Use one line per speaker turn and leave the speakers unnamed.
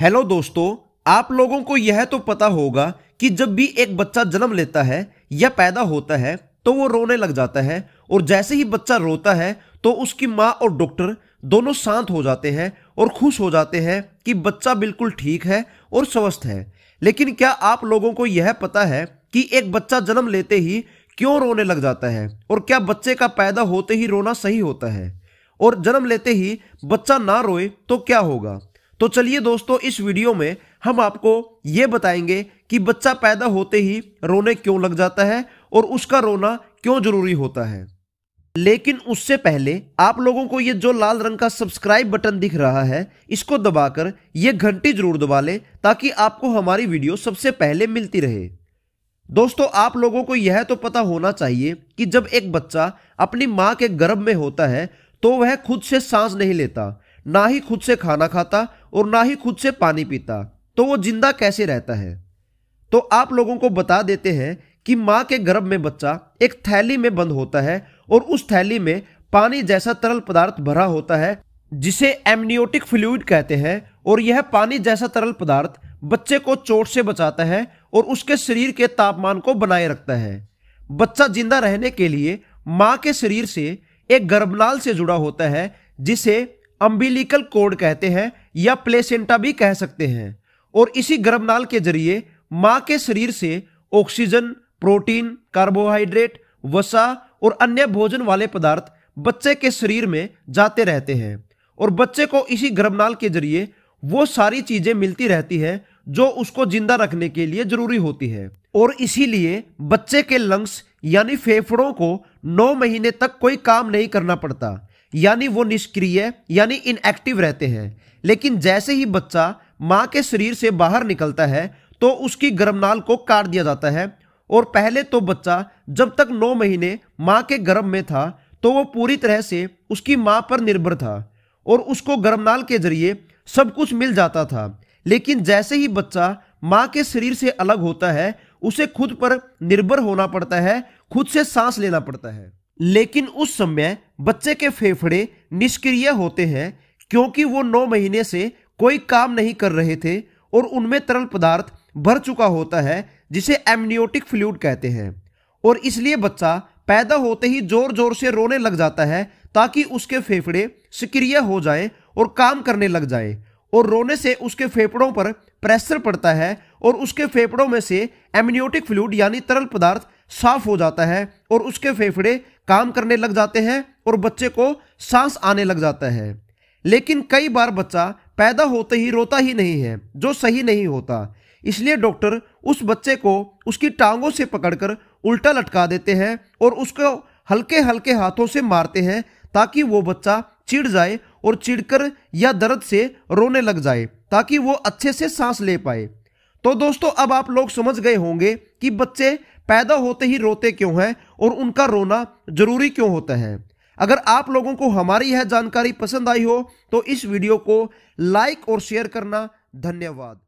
hello दोस्तों आप लोगों को यह तो पता होगा कि जब भी एक बच्चा जन्म लेता है या पैदा होता है तो वो रोने लग जाता है और जैसे ही बच्चा रोता है तो उसकी माँ और डॉक्टर दोनों शांत हो जाते हैं और खुश हो जाते हैं कि बच्चा बिल्कुल ठीक है और स्वस्थ है लेकिन क्या आप लोगों को यह पता है कि एक बच्चा जन्म लेते ही क्यों रोने लग जाता है और क्या बच्चे का पैदा होते ही रोना सही होता है और जन्म लेते ही बच्चा ना रोए तो क्या होगा तो चलिए दोस्तों इस वीडियो में हम आपको ये बताएंगे कि बच्चा पैदा होते ही रोने क्यों लग जाता है और उसका रोना क्यों जरूरी होता है लेकिन उससे पहले आप लोगों को ये जो लाल रंग का सब्सक्राइब बटन दिख रहा है इसको दबाकर ये घंटी जरूर दबा लें ताकि आपको हमारी वीडियो सबसे पहले मिलती रहे दोस्तों आप लोगों को यह तो पता होना चाहिए कि जब एक बच्चा अपनी माँ के गर्भ में होता है तो वह खुद से सांस नहीं लेता ना ही खुद से खाना खाता और ना ही खुद से पानी पीता तो वो जिंदा कैसे रहता है तो आप लोगों को बता देते हैं कि माँ के गर्भ में बच्चा एक थैली में बंद होता है और उस थैली में पानी जैसा तरल पदार्थ भरा होता है जिसे एमनियोटिक फ्लूड कहते हैं और यह पानी जैसा तरल पदार्थ बच्चे को चोट से बचाता है और उसके शरीर के तापमान को बनाए रखता है बच्चा जिंदा रहने के लिए माँ के शरीर से एक गर्भनाल से जुड़ा होता है जिसे अम्बिलिकल कोड कहते हैं या प्लेसेंटा भी कह सकते हैं और इसी गर्भनाल के जरिए मां के शरीर से ऑक्सीजन प्रोटीन कार्बोहाइड्रेट वसा और अन्य भोजन वाले पदार्थ बच्चे के शरीर में जाते रहते हैं और बच्चे को इसी गर्भनाल के जरिए वो सारी चीजें मिलती रहती है जो उसको जिंदा रखने के लिए जरूरी होती है और इसीलिए बच्चे के लंग्स यानी फेफड़ों को नौ महीने तक कोई काम नहीं करना पड़ता यानी वो निष्क्रिय यानी इनएक्टिव रहते हैं लेकिन जैसे ही बच्चा माँ के शरीर से बाहर निकलता है तो उसकी गर्भनाल को काट दिया जाता है और पहले तो बच्चा जब तक नौ महीने माँ के गर्भ में था तो वो पूरी तरह से उसकी माँ पर निर्भर था और उसको गर्भनाल के जरिए सब कुछ मिल जाता था लेकिन जैसे ही बच्चा माँ के शरीर से अलग होता है उसे खुद पर निर्भर होना पड़ता है खुद से सांस लेना पड़ता है लेकिन उस समय बच्चे के फेफड़े निष्क्रिय होते हैं क्योंकि वो नौ महीने से कोई काम नहीं कर रहे थे और उनमें तरल पदार्थ भर चुका होता है जिसे एमनियोटिक फ्लूड कहते हैं और इसलिए बच्चा पैदा होते ही जोर जोर से रोने लग जाता है ताकि उसके फेफड़े सक्रिय हो जाए और काम करने लग जाए और रोने से उसके फेफड़ों पर प्रेशर पड़ता है और उसके फेफड़ों में से एमनियोटिक फ्लूड यानी तरल पदार्थ साफ हो जाता है और उसके फेफड़े काम करने लग जाते हैं और बच्चे को सांस आने लग जाता है लेकिन कई बार बच्चा पैदा होते ही रोता ही नहीं है जो सही नहीं होता इसलिए डॉक्टर उस बच्चे को उसकी टांगों से पकड़कर उल्टा लटका देते हैं और उसको हल्के हल्के हाथों से मारते हैं ताकि वो बच्चा चिड़ जाए और चिड़कर या दर्द से रोने लग जाए ताकि वो अच्छे से सांस ले पाए तो दोस्तों अब आप लोग समझ गए होंगे कि बच्चे पैदा होते ही रोते क्यों हैं और उनका रोना जरूरी क्यों होता है अगर आप लोगों को हमारी यह जानकारी पसंद आई हो तो इस वीडियो को लाइक और शेयर करना धन्यवाद